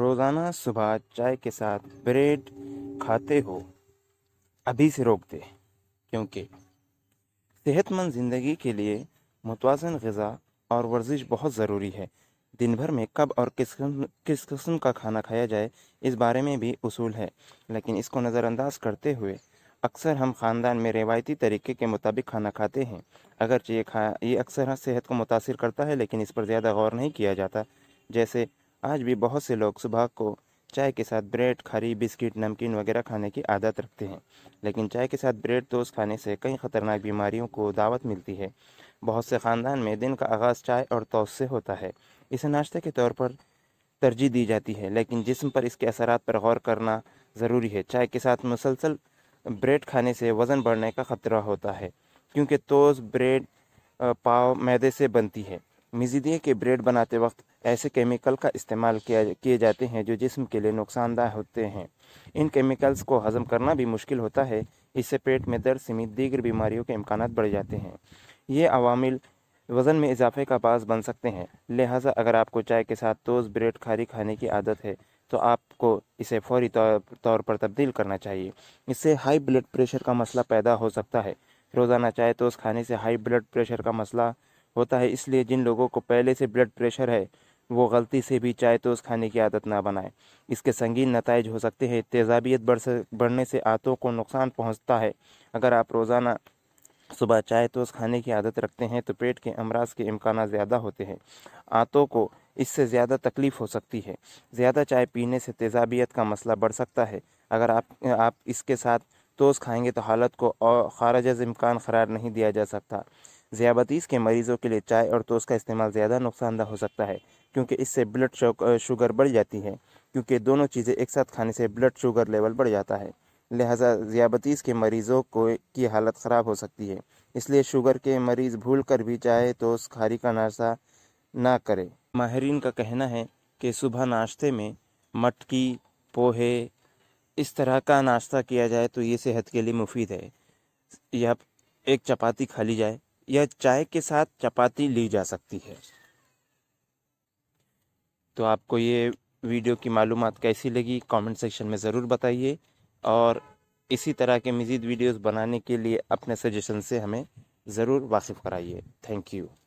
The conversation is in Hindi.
रोज़ाना सुबह चाय के साथ ब्रेड खाते हो अभी से रोक दे क्योंकि सेहतमंद ज़िंदगी के लिए मतवाज़न गज़ा और वर्जिश बहुत ज़रूरी है दिन भर में कब और किस किस किस्म का खाना खाया जाए इस बारे में भी उसूल है लेकिन इसको नज़रअंदाज करते हुए अक्सर हम ख़ानदान में रिवायती तरीके के मुताबिक खाना खाते हैं अगरचे ये खा ये अक्सर सेहत को मुतासर करता है लेकिन इस पर ज़्यादा गौर नहीं किया जाता जैसे आज भी बहुत से लोग सुबह को चाय के साथ ब्रेड खरी बिस्किट नमकीन वगैरह खाने की आदत रखते हैं लेकिन चाय के साथ ब्रेड टोस्ट खाने से कई ख़तरनाक बीमारियों को दावत मिलती है बहुत से ख़ानदान में दिन का आगाज़ चाय और टोस्ट से होता है इसे नाश्ते के तौर पर तरजीह दी जाती है लेकिन जिसम पर इसके असर पर गौर करना ज़रूरी है चाय के साथ मुसलसल ब्रेड खाने से वज़न बढ़ने का ख़तरा होता है क्योंकि तोस ब्रेड पाव मैदे से बनती है मजीदिए के ब्रेड बनाते वक्त ऐसे केमिकल का इस्तेमाल किया किए जाते हैं जो जिस्म के लिए नुकसानदायक होते हैं इन केमिकल्स को हज़म करना भी मुश्किल होता है इससे पेट में दर्द समेत दीगर बीमारियों के इम्कान बढ़ जाते हैं ये अवामिल वज़न में इजाफे का बास बन सकते हैं लिहाजा अगर आपको चाय के साथ तोज़ ब्रेड खारी खाने की आदत है तो आपको इसे फौरी तौर पर तब्दील करना चाहिए इससे हाई ब्लड प्रेशर का मसला पैदा हो सकता है रोज़ाना चाय तोज़ खाने से हाई ब्लड प्रेशर का मसला होता है इसलिए जिन लोगों को पहले से ब्लड प्रेशर है वो गलती से भी चाय तो खाने की आदत ना बनाए इसके संगीन नतज हो सकते हैं तेजाबियत बढ़ से बढ़ने से आंतों को नुकसान पहुंचता है अगर आप रोज़ाना सुबह चाय तो खाने की आदत रखते हैं तो पेट के अमराज के इम्कान ज़्यादा होते हैं आंतों को इससे ज़्यादा तकलीफ़ हो सकती है ज़्यादा चाय पीने से तेजाबियत का मसला बढ़ सकता है अगर आप आप इसके साथ तोस खाएंगे तो हालत को और खारज इम्कान करार नहीं दिया जा सकता ज़ियाबतीस के मरीज़ों के लिए चाय और तोस का इस्तेमाल ज़्यादा नुकसानदह हो सकता है क्योंकि इससे ब्लड शुगर बढ़ जाती है क्योंकि दोनों चीज़ें एक साथ खाने से ब्लड शुगर लेवल बढ़ जाता है लिहाजा ज़ियाबतीस के मरीज़ों को की हालत ख़राब हो सकती है इसलिए शुगर के मरीज़ भूल कर भी चाय तो खारी का नाश्ता ना करें माहरीन का कहना है कि सुबह नाश्ते में मटकी पोहे इस तरह का नाश्ता किया जाए तो ये सेहत के लिए मुफीद है या एक चपाती खा ली जाए यह चाय के साथ चपाती ली जा सकती है तो आपको ये वीडियो की मालूम कैसी लगी कमेंट सेक्शन में ज़रूर बताइए और इसी तरह के मज़ीद वीडियोस बनाने के लिए अपने सजेशन से हमें ज़रूर वाकिफ़ कराइए थैंक यू